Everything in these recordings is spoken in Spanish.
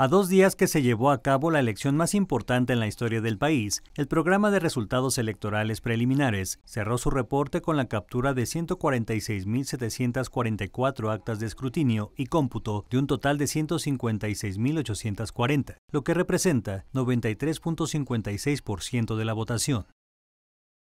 A dos días que se llevó a cabo la elección más importante en la historia del país, el programa de resultados electorales preliminares cerró su reporte con la captura de 146.744 actas de escrutinio y cómputo de un total de 156.840, lo que representa 93.56% de la votación.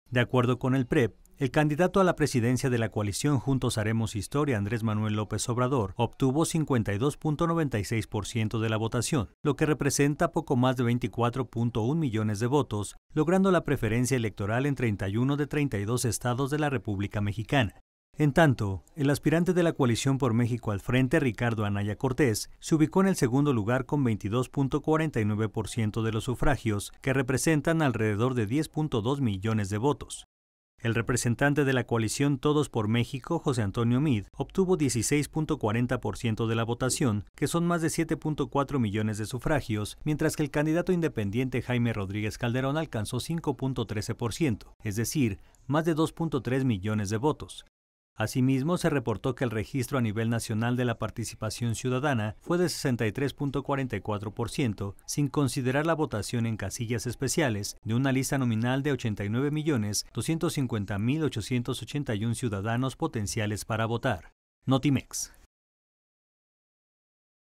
De acuerdo con el PREP, e el candidato a la presidencia de la coalición Juntos Haremos Historia, Andrés Manuel López Obrador, obtuvo 52.96% de la votación, lo que representa poco más de 24.1 millones de votos, logrando la preferencia electoral en 31 de 32 estados de la República Mexicana. En tanto, el aspirante de la coalición por México al frente, Ricardo Anaya Cortés, se ubicó en el segundo lugar con 22.49% de los sufragios, que representan alrededor de 10.2 millones de votos. El representante de la coalición Todos por México, José Antonio Mid, obtuvo 16.40% de la votación, que son más de 7.4 millones de sufragios, mientras que el candidato independiente Jaime Rodríguez Calderón alcanzó 5.13%, es decir, más de 2.3 millones de votos. Asimismo, se reportó que el registro a nivel nacional de la participación ciudadana fue de 63.44%, sin considerar la votación en casillas especiales de una lista nominal de 89.250.881 ciudadanos potenciales para votar. Notimex.